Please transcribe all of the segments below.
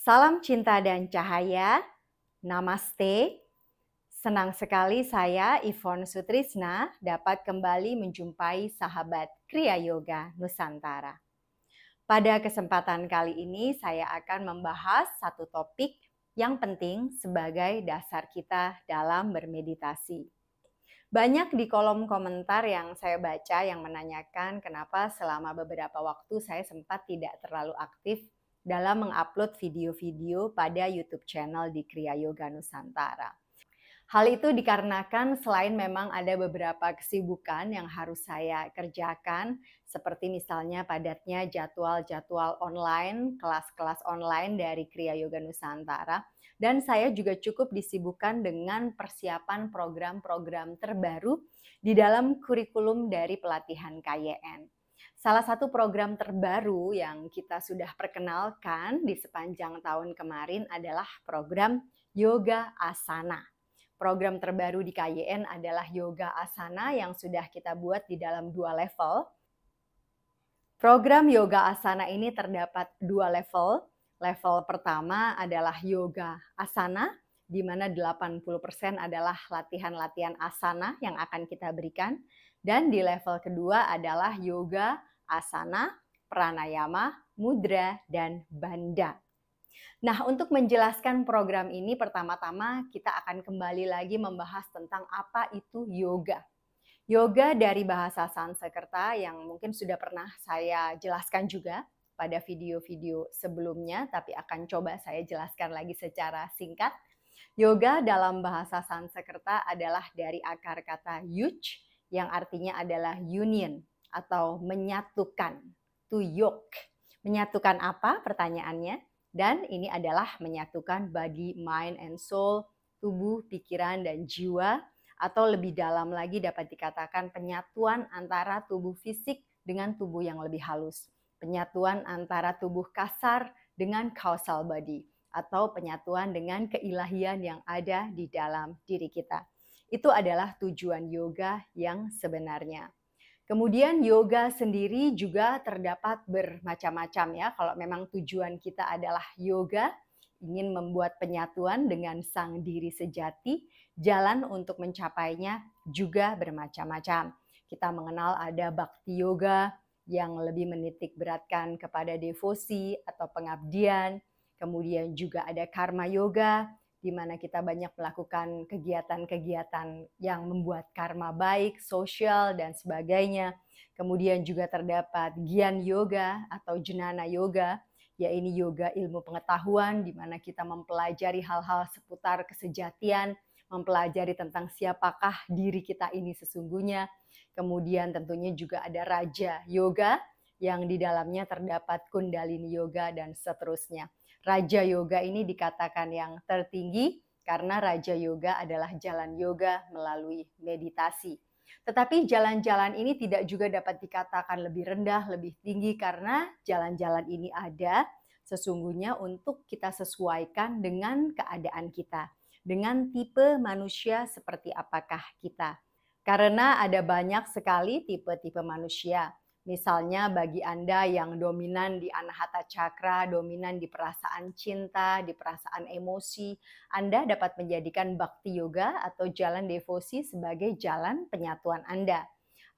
Salam cinta dan cahaya. Namaste. Senang sekali saya Ivon Sutrisna dapat kembali menjumpai sahabat Kriya Yoga Nusantara. Pada kesempatan kali ini saya akan membahas satu topik yang penting sebagai dasar kita dalam bermeditasi. Banyak di kolom komentar yang saya baca yang menanyakan kenapa selama beberapa waktu saya sempat tidak terlalu aktif dalam mengupload video-video pada YouTube channel di Kriya Yoga Nusantara. Hal itu dikarenakan selain memang ada beberapa kesibukan yang harus saya kerjakan, seperti misalnya padatnya jadwal-jadwal online, kelas-kelas online dari Kriya Yoga Nusantara, dan saya juga cukup disibukkan dengan persiapan program-program terbaru di dalam kurikulum dari pelatihan KYN. Salah satu program terbaru yang kita sudah perkenalkan di sepanjang tahun kemarin adalah program Yoga Asana. Program terbaru di KYN adalah Yoga Asana yang sudah kita buat di dalam dua level. Program Yoga Asana ini terdapat dua level. Level pertama adalah Yoga Asana, di mana 80% adalah latihan-latihan asana yang akan kita berikan. Dan di level kedua adalah yoga asana, pranayama, mudra, dan banda. Nah, untuk menjelaskan program ini pertama-tama kita akan kembali lagi membahas tentang apa itu yoga. Yoga dari bahasa Sanskerta yang mungkin sudah pernah saya jelaskan juga pada video-video sebelumnya, tapi akan coba saya jelaskan lagi secara singkat. Yoga dalam bahasa Sanskerta adalah dari akar kata yuj yang artinya adalah union atau menyatukan. To yoke. Menyatukan apa pertanyaannya? Dan ini adalah menyatukan body, mind, and soul, tubuh, pikiran, dan jiwa. Atau lebih dalam lagi dapat dikatakan penyatuan antara tubuh fisik dengan tubuh yang lebih halus. Penyatuan antara tubuh kasar dengan causal body atau penyatuan dengan keilahian yang ada di dalam diri kita. Itu adalah tujuan yoga yang sebenarnya. Kemudian yoga sendiri juga terdapat bermacam-macam ya. Kalau memang tujuan kita adalah yoga, ingin membuat penyatuan dengan sang diri sejati, jalan untuk mencapainya juga bermacam-macam. Kita mengenal ada bakti yoga yang lebih menitik beratkan kepada devosi atau pengabdian, kemudian juga ada karma yoga di mana kita banyak melakukan kegiatan-kegiatan yang membuat karma baik, sosial, dan sebagainya. Kemudian juga terdapat Gian Yoga atau Jenana Yoga, yaitu yoga ilmu pengetahuan di mana kita mempelajari hal-hal seputar kesejatian, mempelajari tentang siapakah diri kita ini sesungguhnya. Kemudian tentunya juga ada Raja Yoga yang di dalamnya terdapat Kundalini Yoga dan seterusnya. Raja Yoga ini dikatakan yang tertinggi karena Raja Yoga adalah jalan yoga melalui meditasi. Tetapi jalan-jalan ini tidak juga dapat dikatakan lebih rendah, lebih tinggi karena jalan-jalan ini ada sesungguhnya untuk kita sesuaikan dengan keadaan kita, dengan tipe manusia seperti apakah kita. Karena ada banyak sekali tipe-tipe manusia. Misalnya bagi Anda yang dominan di anahata cakra, dominan di perasaan cinta, di perasaan emosi, Anda dapat menjadikan bakti yoga atau jalan devosi sebagai jalan penyatuan Anda.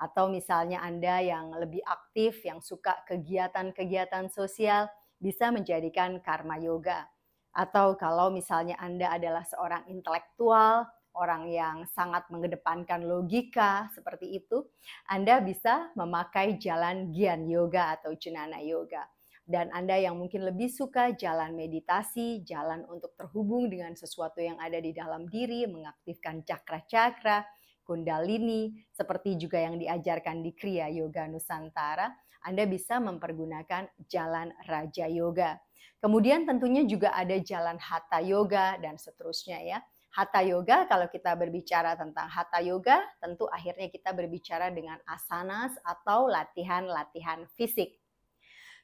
Atau misalnya Anda yang lebih aktif, yang suka kegiatan-kegiatan sosial, bisa menjadikan karma yoga. Atau kalau misalnya Anda adalah seorang intelektual, orang yang sangat mengedepankan logika seperti itu, Anda bisa memakai jalan Gyan Yoga atau Jnana Yoga. Dan Anda yang mungkin lebih suka jalan meditasi, jalan untuk terhubung dengan sesuatu yang ada di dalam diri, mengaktifkan cakra-cakra, kundalini, seperti juga yang diajarkan di Kriya Yoga Nusantara, Anda bisa mempergunakan jalan Raja Yoga. Kemudian tentunya juga ada jalan Hatha Yoga dan seterusnya ya. Hatha Yoga, kalau kita berbicara tentang Hatha Yoga, tentu akhirnya kita berbicara dengan asanas atau latihan-latihan fisik.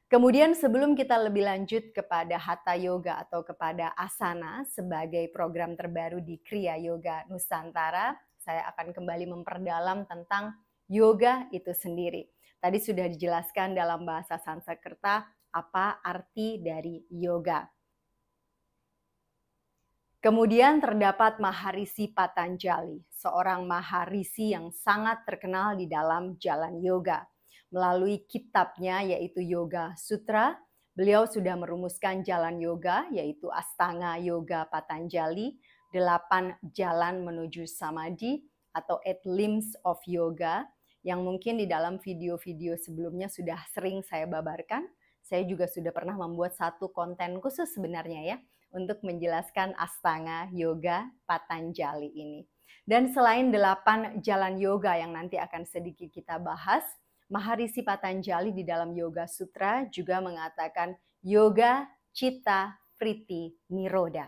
Kemudian sebelum kita lebih lanjut kepada Hatha Yoga atau kepada asana sebagai program terbaru di Kriya Yoga Nusantara, saya akan kembali memperdalam tentang yoga itu sendiri. Tadi sudah dijelaskan dalam bahasa Sanskerta apa arti dari yoga. Kemudian terdapat Maharishi Patanjali, seorang Maharishi yang sangat terkenal di dalam jalan yoga. Melalui kitabnya yaitu Yoga Sutra, beliau sudah merumuskan jalan yoga yaitu Astanga Yoga Patanjali, delapan jalan menuju samadhi atau eight limbs of yoga yang mungkin di dalam video-video sebelumnya sudah sering saya babarkan. Saya juga sudah pernah membuat satu konten khusus sebenarnya ya untuk menjelaskan Astanga Yoga Patanjali ini. Dan selain delapan jalan yoga yang nanti akan sedikit kita bahas, Maharishi Patanjali di dalam Yoga Sutra juga mengatakan yoga, cita, priti, niroda.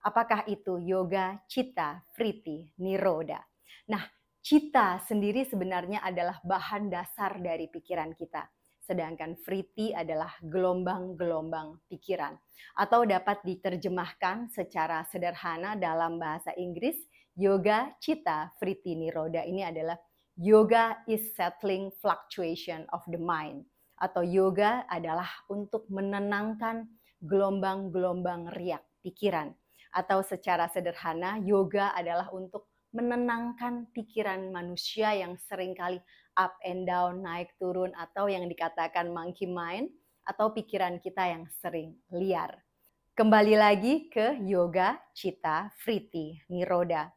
Apakah itu yoga, cita, priti, niroda? Nah, cita sendiri sebenarnya adalah bahan dasar dari pikiran kita sedangkan Vriti adalah gelombang-gelombang pikiran atau dapat diterjemahkan secara sederhana dalam bahasa Inggris yoga cita Vriti niroda ini adalah yoga is settling fluctuation of the mind atau yoga adalah untuk menenangkan gelombang-gelombang riak pikiran atau secara sederhana yoga adalah untuk menenangkan pikiran manusia yang seringkali up and down, naik turun, atau yang dikatakan monkey mind, atau pikiran kita yang sering liar. Kembali lagi ke yoga, cita, friti, niroda.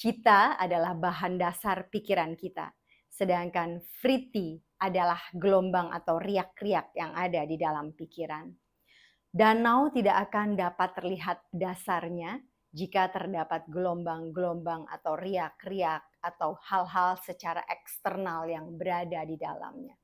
Cita adalah bahan dasar pikiran kita, sedangkan friti adalah gelombang atau riak-riak yang ada di dalam pikiran. Danau tidak akan dapat terlihat dasarnya jika terdapat gelombang-gelombang atau riak-riak atau hal-hal secara eksternal yang berada di dalamnya.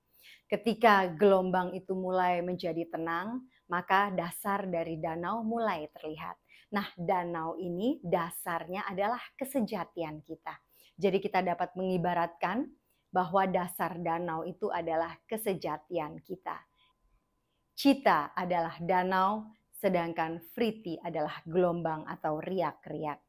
Ketika gelombang itu mulai menjadi tenang, maka dasar dari danau mulai terlihat. Nah, danau ini dasarnya adalah kesejatian kita. Jadi kita dapat mengibaratkan bahwa dasar danau itu adalah kesejatian kita. Cita adalah danau, sedangkan friti adalah gelombang atau riak-riak.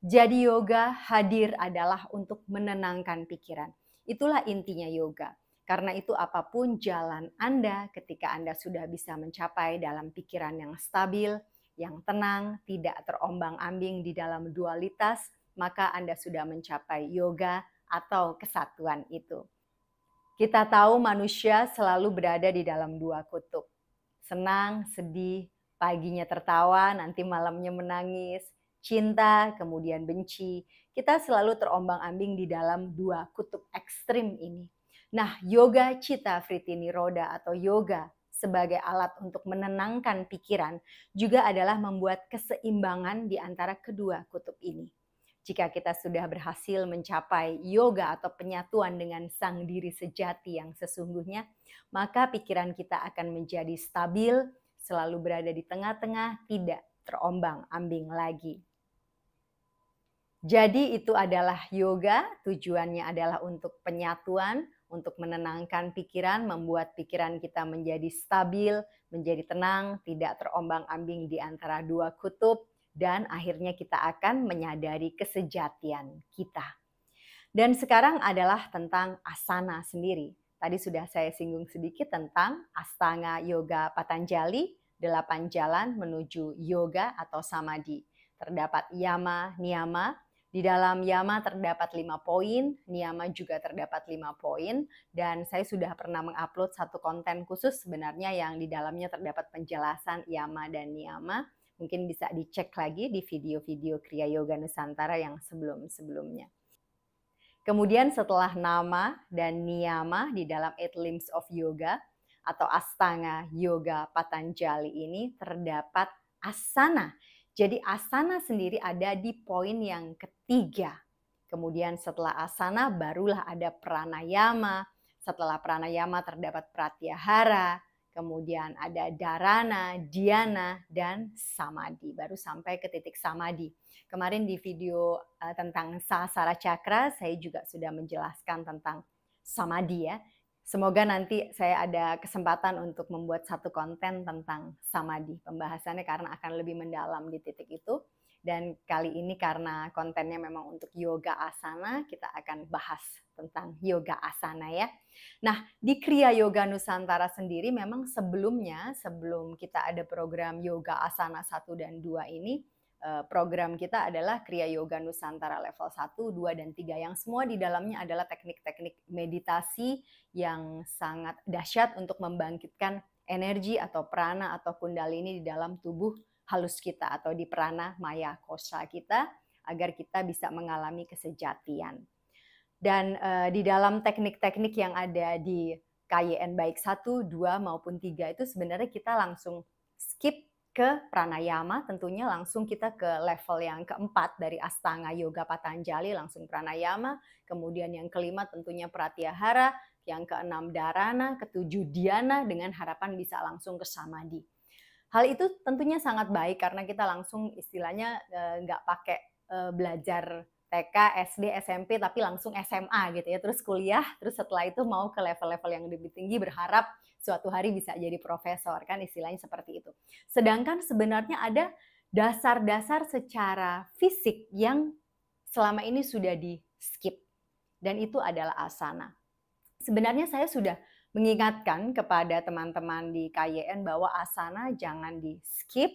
Jadi yoga hadir adalah untuk menenangkan pikiran. Itulah intinya yoga. Karena itu apapun jalan Anda ketika Anda sudah bisa mencapai dalam pikiran yang stabil, yang tenang, tidak terombang-ambing di dalam dualitas, maka Anda sudah mencapai yoga atau kesatuan itu. Kita tahu manusia selalu berada di dalam dua kutub. Senang, sedih, paginya tertawa, nanti malamnya menangis, cinta, kemudian benci. Kita selalu terombang-ambing di dalam dua kutub ekstrim ini. Nah, yoga cita Fritini Roda atau yoga sebagai alat untuk menenangkan pikiran juga adalah membuat keseimbangan di antara kedua kutub ini. Jika kita sudah berhasil mencapai yoga atau penyatuan dengan sang diri sejati yang sesungguhnya, maka pikiran kita akan menjadi stabil, selalu berada di tengah-tengah, tidak terombang-ambing lagi. Jadi itu adalah yoga, tujuannya adalah untuk penyatuan, untuk menenangkan pikiran, membuat pikiran kita menjadi stabil, menjadi tenang, tidak terombang-ambing di antara dua kutub, dan akhirnya kita akan menyadari kesejatian kita. Dan sekarang adalah tentang asana sendiri. Tadi sudah saya singgung sedikit tentang Astanga Yoga Patanjali, delapan jalan menuju yoga atau samadhi. Terdapat yama, niyama, di dalam Yama terdapat lima poin, Niyama juga terdapat lima poin, dan saya sudah pernah mengupload satu konten khusus sebenarnya yang di dalamnya terdapat penjelasan Yama dan Niyama. Mungkin bisa dicek lagi di video-video Kriya Yoga Nusantara yang sebelum-sebelumnya. Kemudian setelah nama dan niyama di dalam Eight Limbs of Yoga atau Astanga Yoga Patanjali ini terdapat asana jadi asana sendiri ada di poin yang ketiga. Kemudian setelah asana barulah ada pranayama. Setelah pranayama terdapat pratyahara, kemudian ada darana, diana, dan samadhi. Baru sampai ke titik samadhi. Kemarin di video eh, tentang sasara cakra saya juga sudah menjelaskan tentang samadhi ya. Semoga nanti saya ada kesempatan untuk membuat satu konten tentang samadhi pembahasannya karena akan lebih mendalam di titik itu. Dan kali ini karena kontennya memang untuk yoga asana, kita akan bahas tentang yoga asana ya. Nah, di Kriya Yoga Nusantara sendiri memang sebelumnya, sebelum kita ada program yoga asana 1 dan 2 ini, Eh, program kita adalah Kriya Yoga Nusantara level 1, 2, dan 3 yang semua di dalamnya adalah teknik-teknik meditasi yang sangat dahsyat untuk membangkitkan energi atau prana atau kundalini di dalam tubuh halus kita atau di prana maya kosa kita agar kita bisa mengalami kesejatian. Dan uh, di dalam teknik-teknik yang ada di KYN baik 1, 2 maupun 3 itu sebenarnya kita langsung skip ke pranayama tentunya langsung kita ke level yang keempat dari astanga yoga patanjali langsung pranayama kemudian yang kelima tentunya pratyahara yang keenam darana ketujuh diana dengan harapan bisa langsung ke samadhi hal itu tentunya sangat baik karena kita langsung istilahnya eh, nggak pakai eh, belajar TK, SD, SMP, tapi langsung SMA gitu ya. Terus kuliah, terus setelah itu mau ke level-level yang lebih tinggi berharap suatu hari bisa jadi profesor kan istilahnya seperti itu. Sedangkan sebenarnya ada dasar-dasar secara fisik yang selama ini sudah di skip dan itu adalah asana. Sebenarnya saya sudah mengingatkan kepada teman-teman di KYN bahwa asana jangan di skip,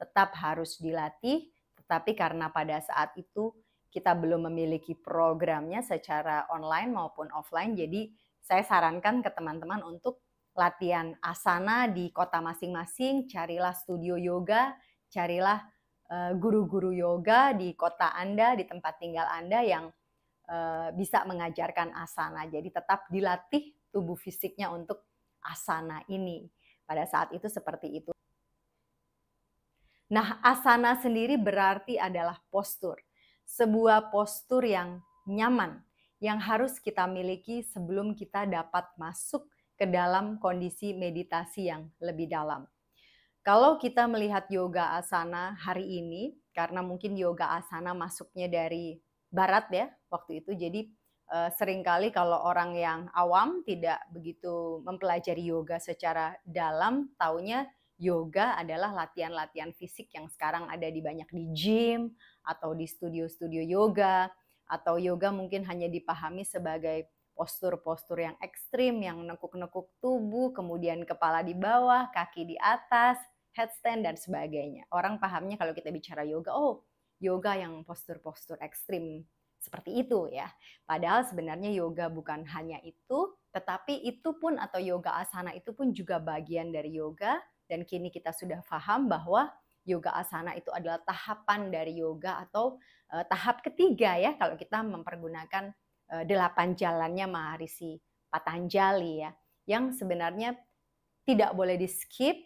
tetap harus dilatih, tetapi karena pada saat itu kita belum memiliki programnya secara online maupun offline. Jadi saya sarankan ke teman-teman untuk latihan asana di kota masing-masing, carilah studio yoga, carilah eh, guru-guru yoga di kota Anda, di tempat tinggal Anda yang eh, bisa mengajarkan asana. Jadi tetap dilatih tubuh fisiknya untuk asana ini. Pada saat itu seperti itu. Nah, asana sendiri berarti adalah postur sebuah postur yang nyaman yang harus kita miliki sebelum kita dapat masuk ke dalam kondisi meditasi yang lebih dalam. Kalau kita melihat yoga asana hari ini, karena mungkin yoga asana masuknya dari barat ya waktu itu, jadi eh, seringkali kalau orang yang awam tidak begitu mempelajari yoga secara dalam, taunya yoga adalah latihan-latihan fisik yang sekarang ada di banyak di gym atau di studio-studio yoga atau yoga mungkin hanya dipahami sebagai postur-postur yang ekstrim yang nekuk-nekuk tubuh kemudian kepala di bawah kaki di atas headstand dan sebagainya orang pahamnya kalau kita bicara yoga oh yoga yang postur-postur ekstrim seperti itu ya. Padahal sebenarnya yoga bukan hanya itu, tetapi itu pun atau yoga asana itu pun juga bagian dari yoga dan kini kita sudah paham bahwa yoga asana itu adalah tahapan dari yoga atau uh, tahap ketiga ya kalau kita mempergunakan uh, delapan jalannya Maharishi Patanjali ya yang sebenarnya tidak boleh di skip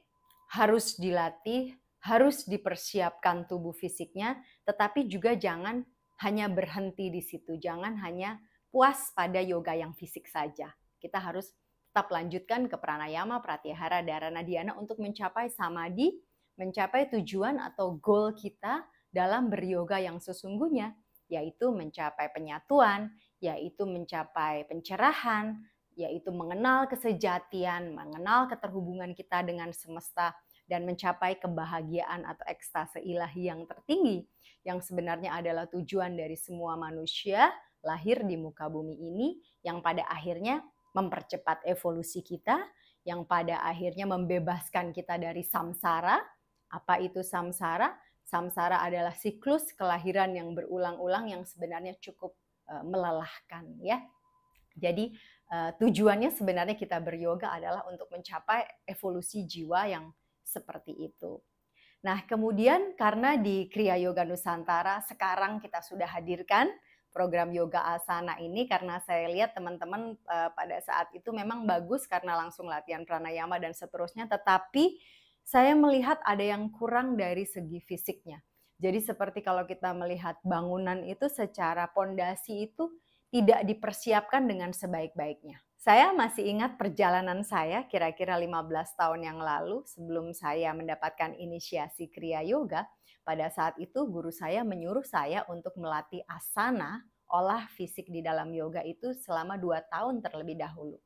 harus dilatih harus dipersiapkan tubuh fisiknya tetapi juga jangan hanya berhenti di situ jangan hanya puas pada yoga yang fisik saja kita harus Tetap lanjutkan ke pranayama, pratihara, dharana, diana untuk mencapai samadhi, mencapai tujuan atau goal kita dalam beryoga yang sesungguhnya, yaitu mencapai penyatuan, yaitu mencapai pencerahan, yaitu mengenal kesejatian, mengenal keterhubungan kita dengan semesta, dan mencapai kebahagiaan atau ekstase ilahi yang tertinggi, yang sebenarnya adalah tujuan dari semua manusia lahir di muka bumi ini, yang pada akhirnya mempercepat evolusi kita yang pada akhirnya membebaskan kita dari samsara. Apa itu samsara? Samsara adalah siklus kelahiran yang berulang-ulang yang sebenarnya cukup eh, melelahkan ya. Jadi eh, tujuannya sebenarnya kita beryoga adalah untuk mencapai evolusi jiwa yang seperti itu. Nah, kemudian karena di Kriya Yoga Nusantara sekarang kita sudah hadirkan program yoga asana ini karena saya lihat teman-teman uh, pada saat itu memang bagus karena langsung latihan pranayama dan seterusnya tetapi saya melihat ada yang kurang dari segi fisiknya. Jadi seperti kalau kita melihat bangunan itu secara pondasi itu tidak dipersiapkan dengan sebaik-baiknya. Saya masih ingat perjalanan saya kira-kira 15 tahun yang lalu sebelum saya mendapatkan inisiasi Kriya Yoga pada saat itu guru saya menyuruh saya untuk melatih asana, olah fisik di dalam yoga itu selama 2 tahun terlebih dahulu.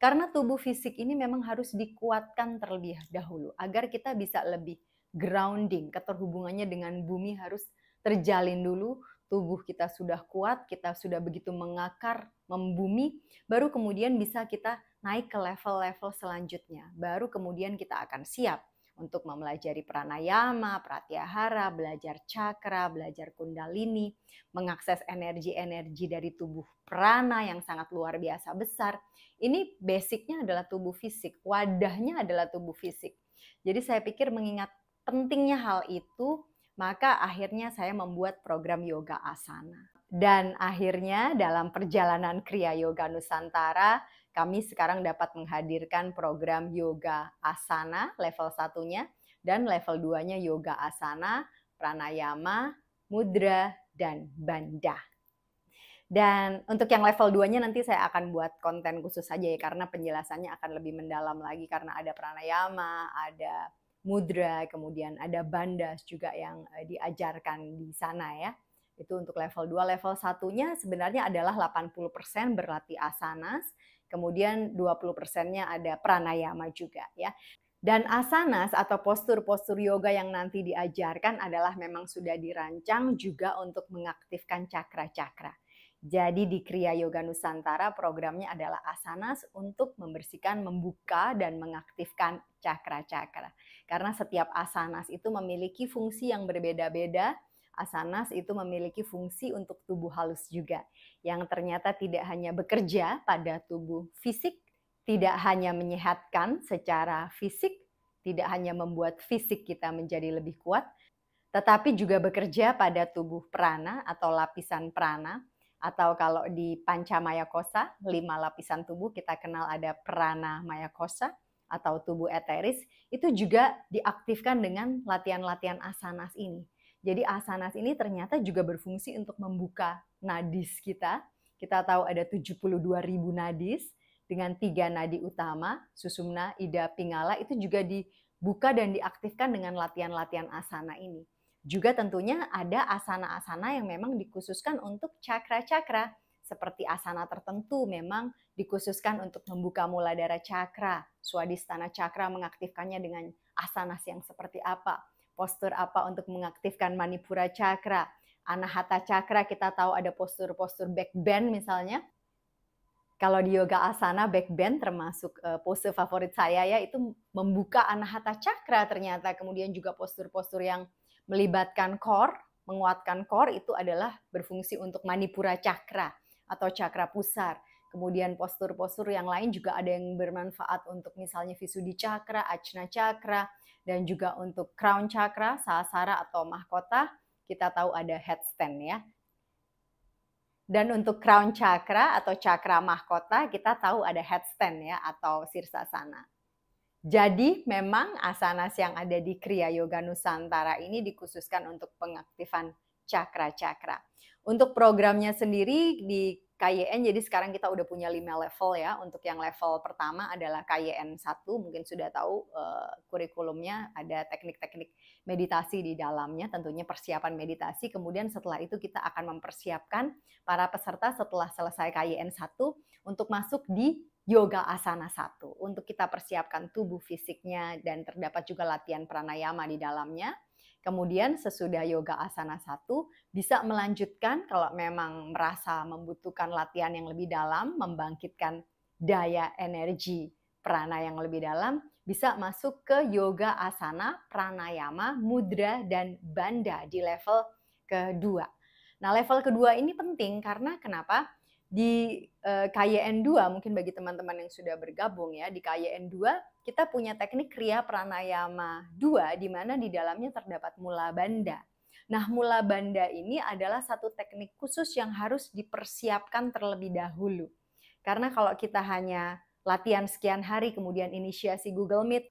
Karena tubuh fisik ini memang harus dikuatkan terlebih dahulu agar kita bisa lebih grounding, keterhubungannya dengan bumi harus terjalin dulu, tubuh kita sudah kuat, kita sudah begitu mengakar, membumi, baru kemudian bisa kita naik ke level-level selanjutnya. Baru kemudian kita akan siap untuk mempelajari pranayama, pratyahara, belajar cakra, belajar kundalini, mengakses energi-energi dari tubuh prana yang sangat luar biasa besar. Ini basicnya adalah tubuh fisik, wadahnya adalah tubuh fisik. Jadi saya pikir mengingat pentingnya hal itu, maka akhirnya saya membuat program yoga asana. Dan akhirnya dalam perjalanan Kriya Yoga Nusantara, kami sekarang dapat menghadirkan program yoga asana level satunya dan level 2-nya yoga asana, pranayama, mudra, dan bandha. Dan untuk yang level 2-nya nanti saya akan buat konten khusus saja ya karena penjelasannya akan lebih mendalam lagi karena ada pranayama, ada mudra, kemudian ada bandas juga yang eh, diajarkan di sana ya. Itu untuk level 2. Level satunya sebenarnya adalah 80% berlatih asanas Kemudian 20 persennya ada pranayama juga ya. Dan asanas atau postur-postur yoga yang nanti diajarkan adalah memang sudah dirancang juga untuk mengaktifkan cakra-cakra. Jadi di Kriya Yoga Nusantara programnya adalah asanas untuk membersihkan, membuka dan mengaktifkan cakra-cakra. Karena setiap asanas itu memiliki fungsi yang berbeda-beda asanas itu memiliki fungsi untuk tubuh halus juga yang ternyata tidak hanya bekerja pada tubuh fisik, tidak hanya menyehatkan secara fisik, tidak hanya membuat fisik kita menjadi lebih kuat, tetapi juga bekerja pada tubuh prana atau lapisan prana atau kalau di pancamaya kosa, lima lapisan tubuh kita kenal ada prana maya kosa atau tubuh eteris, itu juga diaktifkan dengan latihan-latihan asanas ini. Jadi asanas ini ternyata juga berfungsi untuk membuka nadis kita. Kita tahu ada ribu nadis dengan tiga nadi utama, susumna, ida, pingala itu juga dibuka dan diaktifkan dengan latihan-latihan asana ini. Juga tentunya ada asana-asana yang memang dikhususkan untuk cakra-cakra seperti asana tertentu memang dikhususkan untuk membuka mula darah cakra. Swadistana cakra mengaktifkannya dengan asanas yang seperti apa postur apa untuk mengaktifkan manipura chakra. Anahata cakra kita tahu ada postur-postur back bend misalnya. Kalau di yoga asana back bend termasuk eh, pose favorit saya ya itu membuka anahata cakra ternyata kemudian juga postur-postur yang melibatkan core, menguatkan core itu adalah berfungsi untuk manipura cakra atau cakra pusar. Kemudian postur-postur yang lain juga ada yang bermanfaat untuk misalnya visudi cakra, acna cakra, dan juga untuk crown cakra, sahasara atau mahkota. Kita tahu ada headstand ya. Dan untuk crown chakra atau cakra mahkota, kita tahu ada headstand ya atau sirsasana. Jadi memang asanas yang ada di Kriya Yoga Nusantara ini dikhususkan untuk pengaktifan cakra-cakra. Untuk programnya sendiri di KYN jadi sekarang kita udah punya lima level ya. Untuk yang level pertama adalah KYN 1 mungkin sudah tahu uh, kurikulumnya ada teknik-teknik meditasi di dalamnya tentunya persiapan meditasi. Kemudian setelah itu kita akan mempersiapkan para peserta setelah selesai KYN 1 untuk masuk di yoga asana satu untuk kita persiapkan tubuh fisiknya dan terdapat juga latihan pranayama di dalamnya Kemudian sesudah yoga asana satu bisa melanjutkan kalau memang merasa membutuhkan latihan yang lebih dalam, membangkitkan daya energi prana yang lebih dalam, bisa masuk ke yoga asana, pranayama, mudra, dan banda di level kedua. Nah level kedua ini penting karena kenapa? Di Eh, KYN2 mungkin bagi teman-teman yang sudah bergabung ya di KYN2 kita punya teknik kriya pranayama 2 di mana di dalamnya terdapat mula banda. Nah, mula banda ini adalah satu teknik khusus yang harus dipersiapkan terlebih dahulu. Karena kalau kita hanya latihan sekian hari kemudian inisiasi Google Meet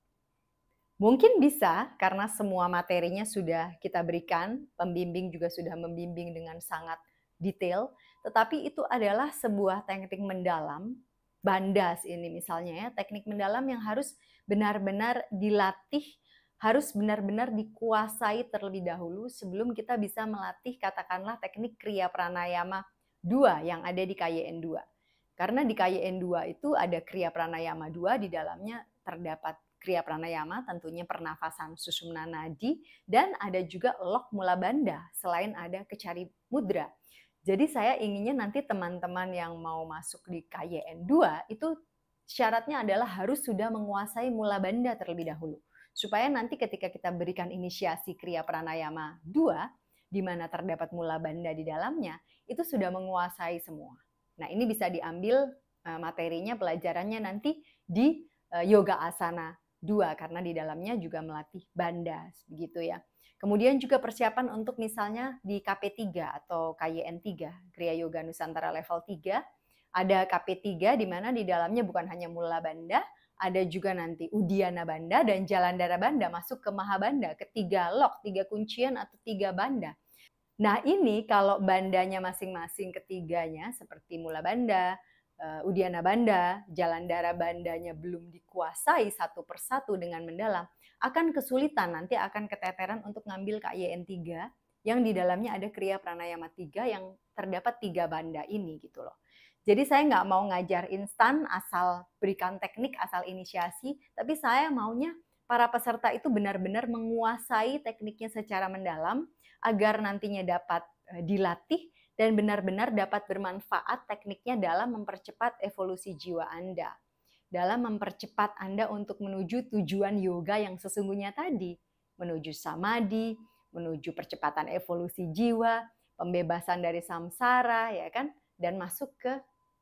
Mungkin bisa karena semua materinya sudah kita berikan, pembimbing juga sudah membimbing dengan sangat detail, tetapi itu adalah sebuah teknik mendalam, bandas ini misalnya ya, teknik mendalam yang harus benar-benar dilatih, harus benar-benar dikuasai terlebih dahulu sebelum kita bisa melatih katakanlah teknik kriya pranayama 2 yang ada di KYN 2. Karena di KYN 2 itu ada kriya pranayama 2 di dalamnya terdapat kriya pranayama tentunya pernafasan susumna nadi dan ada juga lok mula banda selain ada kecari mudra. Jadi saya inginnya nanti teman-teman yang mau masuk di KYN 2 itu syaratnya adalah harus sudah menguasai mula banda terlebih dahulu. Supaya nanti ketika kita berikan inisiasi kriya pranayama 2 di mana terdapat mula banda di dalamnya, itu sudah menguasai semua. Nah, ini bisa diambil eh, materinya pelajarannya nanti di eh, yoga asana 2 karena di dalamnya juga melatih banda begitu ya. Kemudian juga persiapan untuk misalnya di KP3 atau KYN3, Kriya Yoga Nusantara level 3, ada KP3 di mana di dalamnya bukan hanya Mula Banda, ada juga nanti Udiana Banda dan Jalan Dara Banda masuk ke Mahabanda, ketiga lok, tiga kuncian atau tiga banda. Nah ini kalau bandanya masing-masing ketiganya seperti Mula Banda, uh, Udiana Banda, jalan darah bandanya belum dikuasai satu persatu dengan mendalam, akan kesulitan nanti akan keteteran untuk ngambil KIN 3 yang di dalamnya ada kriya pranayama 3 yang terdapat tiga banda ini gitu loh. Jadi saya nggak mau ngajar instan asal berikan teknik, asal inisiasi, tapi saya maunya para peserta itu benar-benar menguasai tekniknya secara mendalam agar nantinya dapat eh, dilatih dan benar-benar dapat bermanfaat tekniknya dalam mempercepat evolusi jiwa Anda. Dalam mempercepat Anda untuk menuju tujuan yoga yang sesungguhnya tadi, menuju samadhi, menuju percepatan evolusi jiwa, pembebasan dari samsara, ya kan? Dan masuk ke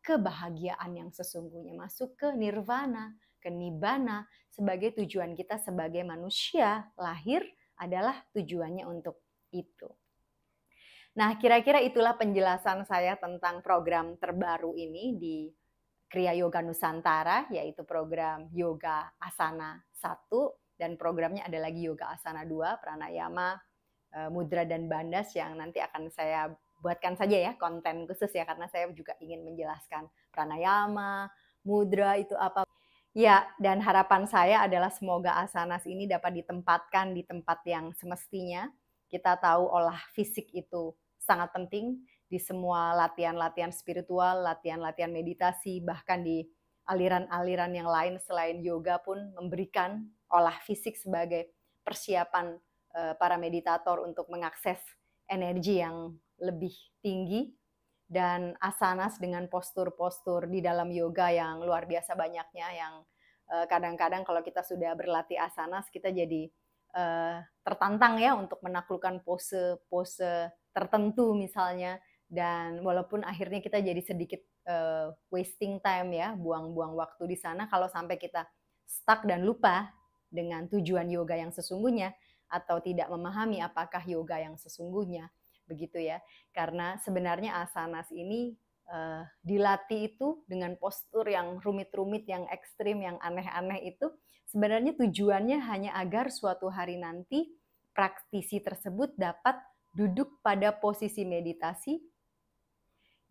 kebahagiaan yang sesungguhnya, masuk ke nirvana, ke nibana sebagai tujuan kita sebagai manusia lahir adalah tujuannya untuk itu. Nah, kira-kira itulah penjelasan saya tentang program terbaru ini di Kriya Yoga Nusantara, yaitu program Yoga Asana 1 dan programnya ada lagi Yoga Asana 2, Pranayama, eh, Mudra dan Bandas yang nanti akan saya buatkan saja ya konten khusus ya karena saya juga ingin menjelaskan pranayama, mudra itu apa. Ya, dan harapan saya adalah semoga asanas ini dapat ditempatkan di tempat yang semestinya. Kita tahu olah fisik itu sangat penting di semua latihan-latihan spiritual, latihan-latihan meditasi, bahkan di aliran-aliran yang lain selain yoga pun memberikan olah fisik sebagai persiapan eh, para meditator untuk mengakses energi yang lebih tinggi dan asanas dengan postur-postur di dalam yoga yang luar biasa banyaknya yang eh, kadang-kadang kalau kita sudah berlatih asanas kita jadi eh, tertantang ya untuk menaklukkan pose-pose tertentu misalnya dan walaupun akhirnya kita jadi sedikit uh, wasting time ya, buang-buang waktu di sana kalau sampai kita stuck dan lupa dengan tujuan yoga yang sesungguhnya atau tidak memahami apakah yoga yang sesungguhnya begitu ya. Karena sebenarnya asanas ini uh, dilatih itu dengan postur yang rumit-rumit, yang ekstrim, yang aneh-aneh itu sebenarnya tujuannya hanya agar suatu hari nanti praktisi tersebut dapat duduk pada posisi meditasi.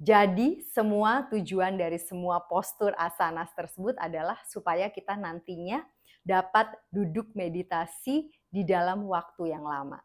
Jadi semua tujuan dari semua postur asanas tersebut adalah supaya kita nantinya dapat duduk meditasi di dalam waktu yang lama.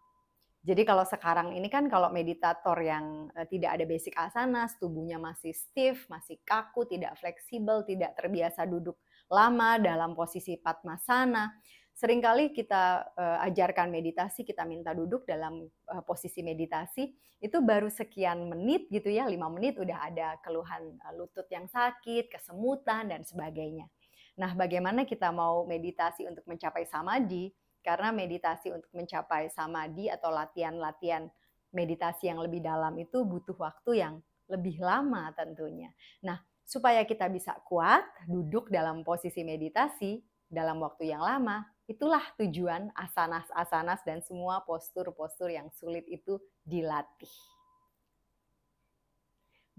Jadi kalau sekarang ini kan kalau meditator yang eh, tidak ada basic asanas, tubuhnya masih stiff, masih kaku, tidak fleksibel, tidak terbiasa duduk lama dalam posisi padmasana seringkali kita uh, ajarkan meditasi, kita minta duduk dalam uh, posisi meditasi, itu baru sekian menit gitu ya, lima menit udah ada keluhan uh, lutut yang sakit, kesemutan, dan sebagainya. Nah, bagaimana kita mau meditasi untuk mencapai samadhi? Karena meditasi untuk mencapai samadhi atau latihan-latihan meditasi yang lebih dalam itu butuh waktu yang lebih lama tentunya. Nah, supaya kita bisa kuat duduk dalam posisi meditasi dalam waktu yang lama, Itulah tujuan asanas-asanas dan semua postur-postur yang sulit itu dilatih.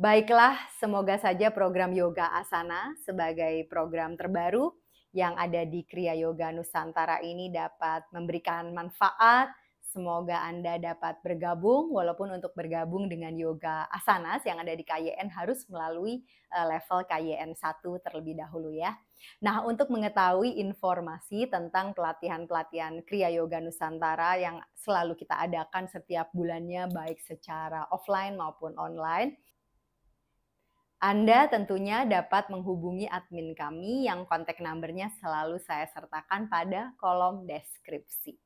Baiklah, semoga saja program Yoga Asana sebagai program terbaru yang ada di Kriya Yoga Nusantara ini dapat memberikan manfaat, Semoga Anda dapat bergabung, walaupun untuk bergabung dengan yoga asanas yang ada di KYN harus melalui eh, level KYN 1 terlebih dahulu ya. Nah, untuk mengetahui informasi tentang pelatihan-pelatihan Kriya Yoga Nusantara yang selalu kita adakan setiap bulannya baik secara offline maupun online, anda tentunya dapat menghubungi admin kami yang kontak numbernya selalu saya sertakan pada kolom deskripsi.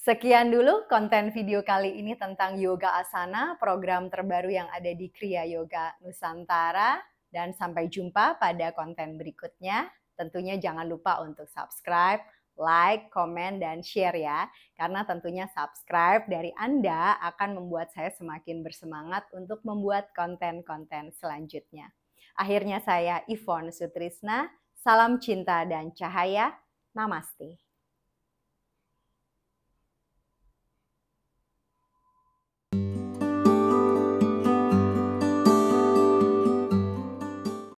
Sekian dulu konten video kali ini tentang Yoga Asana, program terbaru yang ada di Kriya Yoga Nusantara. Dan sampai jumpa pada konten berikutnya. Tentunya jangan lupa untuk subscribe, like, komen, dan share ya. Karena tentunya subscribe dari Anda akan membuat saya semakin bersemangat untuk membuat konten-konten selanjutnya. Akhirnya saya Ivon Sutrisna, salam cinta dan cahaya, namaste.